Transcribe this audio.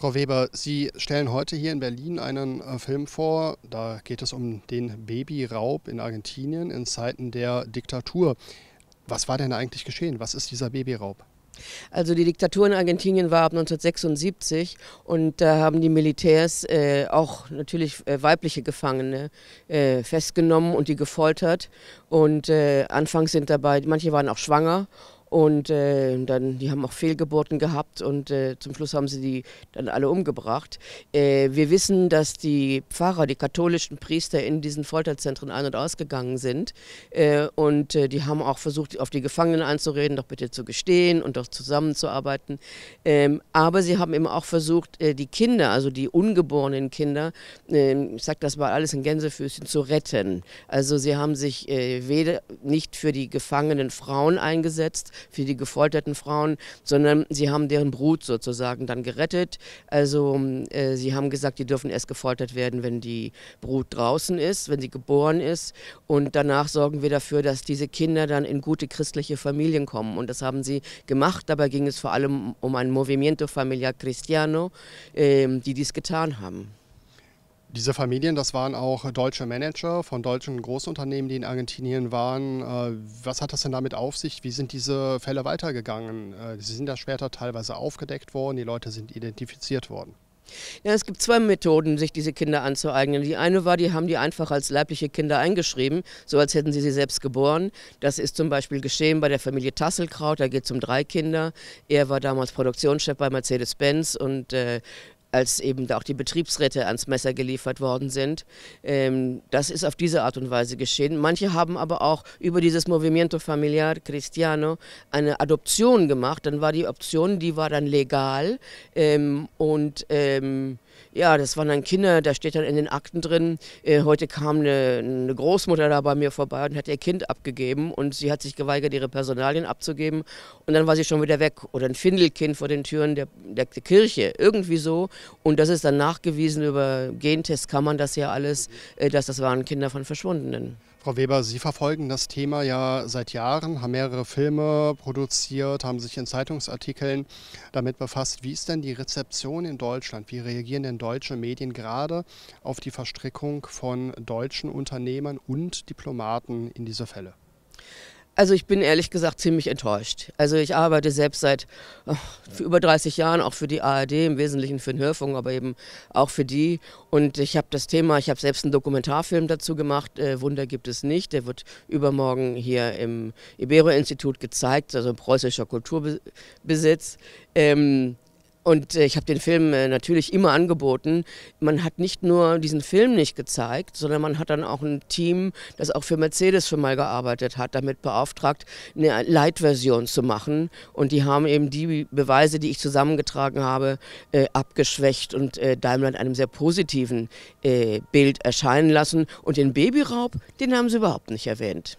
Frau Weber, Sie stellen heute hier in Berlin einen äh, Film vor. Da geht es um den Babyraub in Argentinien in Zeiten der Diktatur. Was war denn eigentlich geschehen? Was ist dieser Babyraub? Also die Diktatur in Argentinien war ab 1976 und da haben die Militärs äh, auch natürlich äh, weibliche Gefangene äh, festgenommen und die gefoltert. Und äh, anfangs sind dabei, manche waren auch schwanger und äh, dann, die haben auch Fehlgeburten gehabt und äh, zum Schluss haben sie die dann alle umgebracht. Äh, wir wissen, dass die Pfarrer, die katholischen Priester in diesen Folterzentren ein- und ausgegangen sind. Äh, und äh, die haben auch versucht, auf die Gefangenen einzureden, doch bitte zu gestehen und doch zusammenzuarbeiten. Ähm, aber sie haben eben auch versucht, äh, die Kinder, also die ungeborenen Kinder, ähm, ich sage das mal alles in Gänsefüßchen, zu retten. Also sie haben sich weder nicht für die gefangenen Frauen eingesetzt, für die gefolterten Frauen, sondern sie haben deren Brut sozusagen dann gerettet. Also ähm, äh, sie haben gesagt, die dürfen erst gefoltert werden, wenn die Brut draußen ist, wenn sie geboren ist. Und danach sorgen wir dafür, dass diese Kinder dann in gute christliche Familien kommen. Und das haben sie gemacht. Dabei ging es vor allem um ein Movimiento Familiar Cristiano, äh, die dies getan haben. Diese Familien, das waren auch deutsche Manager von deutschen Großunternehmen, die in Argentinien waren. Äh, was hat das denn damit auf sich? Wie sind diese Fälle weitergegangen? Äh, sie sind ja später teilweise aufgedeckt worden, die Leute sind identifiziert worden. Ja, es gibt zwei Methoden, sich diese Kinder anzueignen. Die eine war, die haben die einfach als leibliche Kinder eingeschrieben, so als hätten sie sie selbst geboren. Das ist zum Beispiel geschehen bei der Familie Tasselkraut, da geht es um drei Kinder. Er war damals Produktionschef bei Mercedes-Benz und äh, als eben da auch die Betriebsräte ans Messer geliefert worden sind. Ähm, das ist auf diese Art und Weise geschehen. Manche haben aber auch über dieses Movimiento Familiar Cristiano eine Adoption gemacht. Dann war die Option, die war dann legal ähm, und ähm, ja, das waren dann Kinder, da steht dann in den Akten drin, äh, heute kam eine, eine, Großmutter da bei mir vorbei und hat ihr Kind abgegeben und sie hat sich geweigert, ihre Personalien abzugeben und dann war sie schon wieder weg. Oder ein Findelkind vor den Türen der, der, der Kirche, irgendwie so. Und das ist dann nachgewiesen, über Gentests kann man das ja alles, äh, dass das waren Kinder von Verschwundenen. Frau Weber, Sie verfolgen das Thema ja seit Jahren, haben mehrere Filme produziert, haben sich in Zeitungsartikeln damit befasst. Wie ist denn die Rezeption in Deutschland? Wie reagieren denn deutsche Medien gerade auf die Verstrickung von deutschen Unternehmern und Diplomaten in diese Fälle? Also ich bin ehrlich gesagt ziemlich enttäuscht. Also ich arbeite selbst seit oh, über 30 Jahren auch für die ARD, im Wesentlichen für den Hörfunk, aber eben auch für die. Und ich habe das Thema, ich habe selbst einen Dokumentarfilm dazu gemacht, äh, Wunder gibt es nicht. Der wird übermorgen hier im Ibero-Institut gezeigt, also preußischer Kulturbesitz. Ähm, und äh, ich habe den Film äh, natürlich immer angeboten. Man hat nicht nur diesen Film nicht gezeigt, sondern man hat dann auch ein Team, das auch für Mercedes schon mal gearbeitet hat, damit beauftragt, eine Light-Version zu machen. Und die haben eben die Beweise, die ich zusammengetragen habe, äh, abgeschwächt und Daimler in einem sehr positiven Bild erscheinen lassen. Und den Babyraub, den haben sie überhaupt nicht erwähnt.